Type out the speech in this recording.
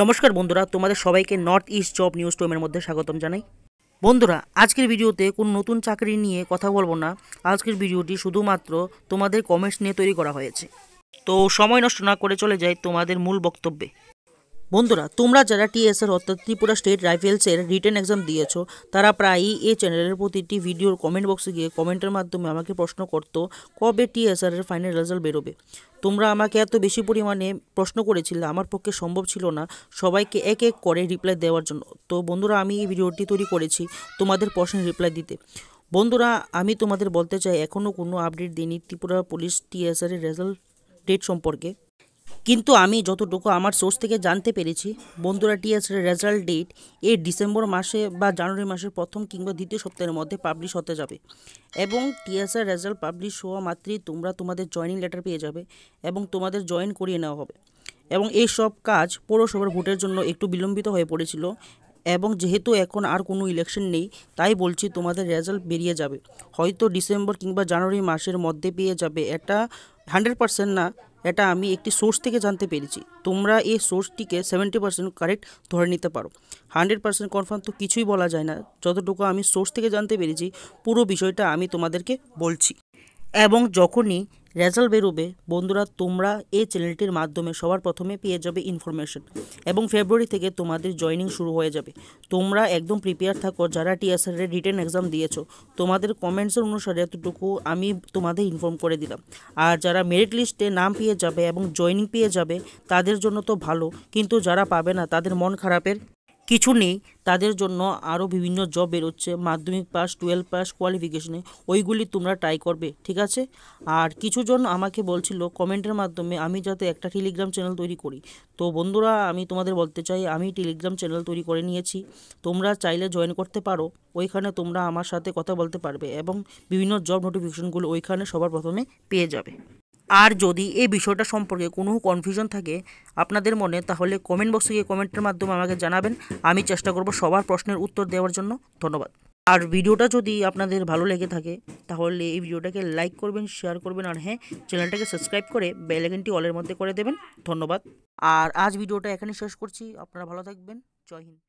নমস্কার বন্ধুরা তোমাদের সবাইকে নর্থ ইস্ট জব নিউজ টোমের মধ্যে স্বাগতম জানাই বন্ধুরা আজকের ভিডিওতে কোনো নতুন চাকরি নিয়ে কথা বলবো না আজকের ভিডিওটি শুধুমাত্র তোমাদের কমেন্টস নিয়ে তৈরি করা হয়েছে তো সময় নষ্ট না করে চলে যাই তোমাদের মূল বক্তব্যে বন্ধুরা তোমরা যারা টিএসএর অর্থাৎ ত্রিপুরা স্টেট রাইফেলসের রিটেন এক্সাম দিয়েছো তারা প্রায়ই এই চ্যানেলের প্রতিটি ভিডিওর কমেন্ট বক্সে গিয়ে কমেন্টের মাধ্যমে আমাকে প্রশ্ন করত কবে টিএসআর এর ফাইনাল রেজাল্ট বেরোবে তোমরা আমাকে এত বেশি পরিমাণে প্রশ্ন করেছিলে আমার পক্ষে সম্ভব ছিল না সবাইকে এক এক করে রিপ্লাই দেওয়ার জন্য তো বন্ধুরা আমি এই ভিডিওটি তৈরি করেছি তোমাদের প্রশ্নের রিপ্লাই দিতে বন্ধুরা আমি তোমাদের বলতে চাই এখনও কোনো আপডেট দিইনি ত্রিপুরা পুলিশ টিএসআর এর রেজাল্ট ডেট সম্পর্কে কিন্তু আমি যতটুকু আমার সোর্স থেকে জানতে পেরেছি বন্ধুরা টিএসের রেজাল্ট ডেট এই ডিসেম্বর মাসে বা জানুয়ারি মাসের প্রথম কিংবা দ্বিতীয় সপ্তাহের মধ্যে পাবলিশ হতে যাবে এবং টিএসের রেজাল্ট পাবলিশ হওয়া মাত্রই তোমরা তোমাদের জয়নিং লেটার পেয়ে যাবে এবং তোমাদের জয়েন করিয়ে নেওয়া হবে এবং এই সব কাজ পৌরসভার ভোটের জন্য একটু বিলম্বিত হয়ে পড়েছিল এবং যেহেতু এখন আর কোনো ইলেকশন নেই তাই বলছি তোমাদের রেজাল্ট বেরিয়ে যাবে হয়তো ডিসেম্বর কিংবা জানুয়ারি মাসের মধ্যে পেয়ে যাবে এটা হান্ড্রেড পারসেন্ট না এটা আমি একটি সোর্স থেকে জানতে পেরেছি তোমরা এই সোর্সটিকে সেভেন্টি পার্সেন্ট কারেক্ট ধরে নিতে পারো হান্ড্রেড পার্সেন্ট কনফার্ম তো কিছুই বলা যায় না যতটুকু আমি সোর্স থেকে জানতে পেরেছি পুরো বিষয়টা আমি তোমাদেরকে বলছি এবং যখনই রেজাল্ট বেরোবে বন্ধুরা তোমরা এই চ্যানেলটির মাধ্যমে সবার প্রথমে পেয়ে যাবে ইনফরমেশন এবং ফেব্রুয়ারি থেকে তোমাদের জয়নিং শুরু হয়ে যাবে তোমরা একদম প্রিপেয়ার থাকো যারা এর রিটার্ন এক্সাম দিয়েছো তোমাদের কমেন্টসের অনুসারে এতটুকু আমি তোমাদের ইনফর্ম করে দিলাম আর যারা মেরিট লিস্টে নাম পেয়ে যাবে এবং জয়নিং পেয়ে যাবে তাদের জন্য তো ভালো কিন্তু যারা পাবে না তাদের মন খারাপের কিছু নেই তাদের জন্য আরও বিভিন্ন জব বেরোচ্ছে মাধ্যমিক পাস টুয়েলভ পাস কোয়ালিফিকেশনে ওইগুলি তোমরা ট্রাই করবে ঠিক আছে আর কিছুজন আমাকে বলছিল কমেন্টের মাধ্যমে আমি যাতে একটা টেলিগ্রাম চ্যানেল তৈরি করি তো বন্ধুরা আমি তোমাদের বলতে চাই আমি টেলিগ্রাম চ্যানেল তৈরি করে নিয়েছি তোমরা চাইলে জয়েন করতে পারো ওইখানে তোমরা আমার সাথে কথা বলতে পারবে এবং বিভিন্ন জব নোটিফিকেশনগুলো ওইখানে সবার প্রথমে পেয়ে যাবে আর যদি এই বিষয়টা সম্পর্কে কোনো কনফিউশন থাকে আপনাদের মনে তাহলে কমেন্ট বক্সে গিয়ে কমেন্টের মাধ্যমে আমাকে জানাবেন আমি চেষ্টা করব সবার প্রশ্নের উত্তর দেওয়ার জন্য ধন্যবাদ আর ভিডিওটা যদি আপনাদের ভালো লেগে থাকে তাহলে এই ভিডিওটাকে লাইক করবেন শেয়ার করবেন আর হ্যাঁ চ্যানেলটাকে সাবস্ক্রাইব করে বেলাইকনটি অলের মধ্যে করে দেবেন ধন্যবাদ আর আজ ভিডিওটা এখানে শেষ করছি আপনারা ভালো থাকবেন জয় হিন্দ